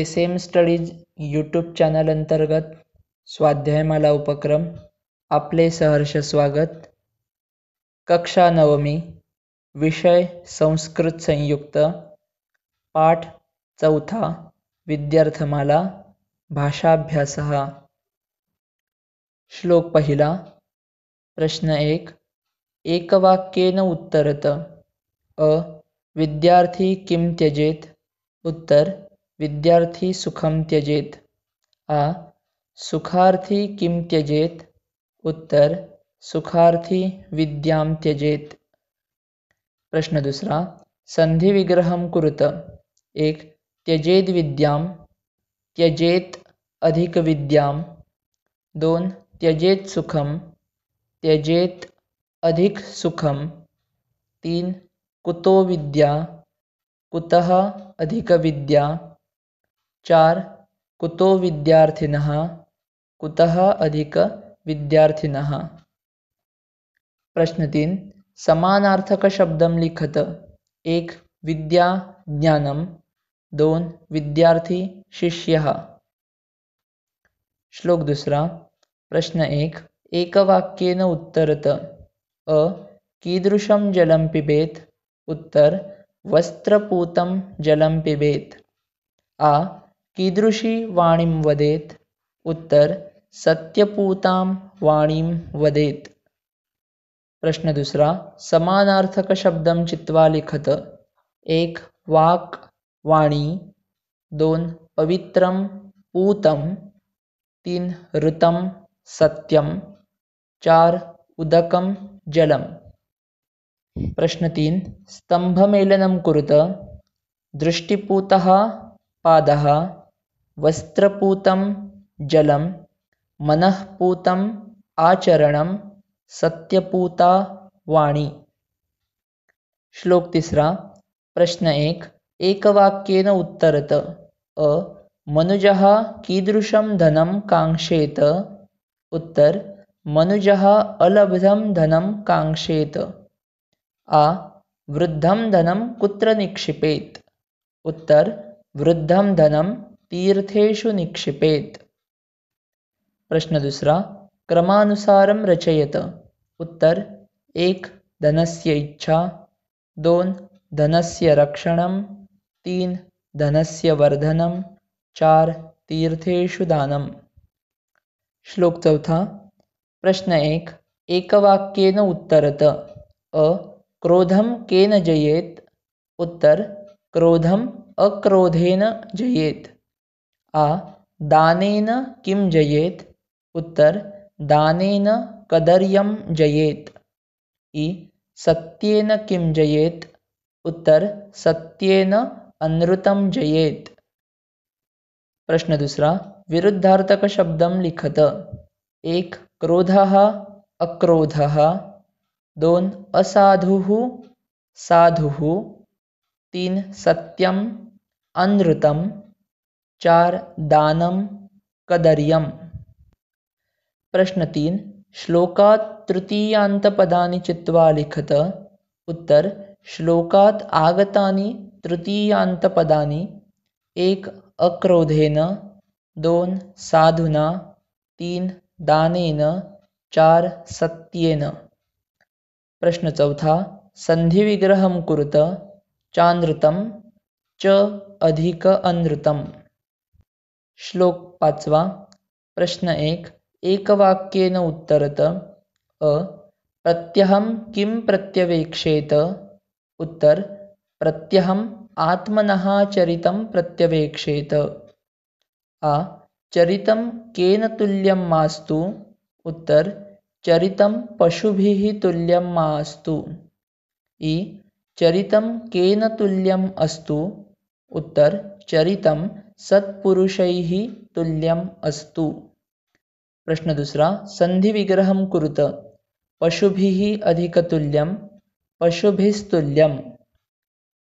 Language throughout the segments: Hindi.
S M studies YouTube channel अंतर्गत स्वाध्यायमाला उपक्रम आपले सहर्ष स्वागत कक्षा नवमी विषय संस्कृत संयुक्त पाठ चौथा विद्यार्थमाला भाषाभ्यास श्लोक पहिला प्रश्न एक एकवाक्येन उत्तरत अ विद्यार्थी किं त्यजेत उत्तर विद्यार्थी सुखम त्यजेत आ सुखार्थी किं त्यजेत उत्तर सुखार्थी विद्याम त्यजेत प्रश्न दूसरा संधि विग्रह कुरुत एक त्यजेद विद्याम त्यजेत अधिक विद्याम दोन त्यजेत सुखम त्यजेत अधिक सुखम तीन कुतो विद्या कुतः अधिक विद्या चार कुतो विद्यार्थिनः कुतः विद्यार्थिन प्रश्न तीन समानार्थक शब्दम लिखत एक विद्या ज्ञानम दोन विद्यार्थी शिष्य श्लोक दुसरा प्रश्न एक एकवाक्येन उत्तरत अ कीदृशं जलम पिबेत उत्तर वस्त्रपूतं जलम पिबेत आ कीदृशी वाणी वदेत उत्तर सत्यपूता वाणी वदेत प्रश्न दूसरा समानार्थक शब्द चित्वा लिखत एक वाक वाणी दोन पवित्रम पूतम तीन ऋतम सत्यम चार उदकम जलम प्रश्न तीन स्तंभ मेलनम कुरुत दृष्टिपूतः पाद वस्त्रपूतं जलम मनःपूतम् आचरण सत्यपूता वाणी श्लोक तिसरा प्रश्न एक एकवाक्येन उत्तरत अ मनुजः कीदृशं धनं काङ्क्षेत उत्तर मनुज अलब्धं धनं काङ्क्षेत आ वृद्धम धनं कुत्र निक्षिपेत् उत्तर वृद्धम धनम तीर्थेशु निक्षिपेत प्रश्न दुसरा क्रमानुसारम रचयत उत्तर एक धनस्य इच्छा दोन धनस्य रक्षण तीन धनस्य वर्धनम चार तीर्थेशु दानम श्लोक चौथा प्रश्न एक एकवाक्येन उत्तरत अ क्रोधम केन जयेत उत्तर क्रोधम अक्रोधेन जयेत आ दानेन किम जयेत उत्तर दानेन कदर्यम जयेत ई सत्येन किं जयेत उत्तर सत्येन अनृतम जयेत प्रश्न दूसरा विरुद्धार्थक शब्दम लिखत एक क्रोध अक्रोध दोन असाधुः साधु तीन सत्यम अनृतम चार दानम कदरियम प्रश्न तीन श्लोकात तृतीयांत पदानि चित्वा लिखत उत्तर श्लोकात आगतानि तृतीयांत पदानि एक अक्रोधेन दोन साधुना तीन दानेन चार सत्येन प्रश्न चौथा संधिविग्रहं कुरुत चांद्रतम च अधिक अनृतम श्लोक पाचवा प्रश्न एक एकवाक्येन उत्तरत अ प्रत्यहं किं प्रत्यवेक्षेत उत्तर प्रत्यहम् आत्मनः चरितं प्रत्यवेक्षेत आ चरितं केन तुल्यं मास्तु उत्तर चरितं पशुभिः तुल्यं मास्तु इ चरितं केन तुल्यम् अस्तु उत्तर चरितं सत्पुरुषैः तुल्यम् अस्तु प्रश्न दूसरा संधि विग्रह कुरुत पशुभि अधिकतुल्यम पशुभिस्तुल्यम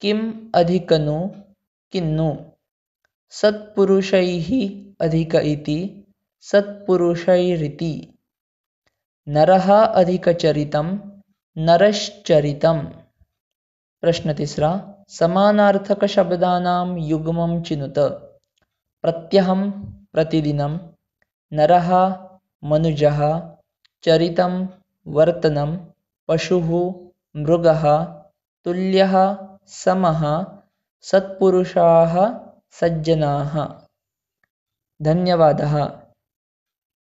किम अधिकनु किन्नु सत्पुरुषैः अधिक इति सत्पुरुषैरिति नरः अधिकचरितं नरश्चरितं प्रश्न तिस्रा समानार्थकशब्दानां युग्मं चिनुत प्रत्यहम प्रतिदिन नर मनुज चरित वर्तन पशु मृग तुल्य सत्षा सज्जना धन्यवाद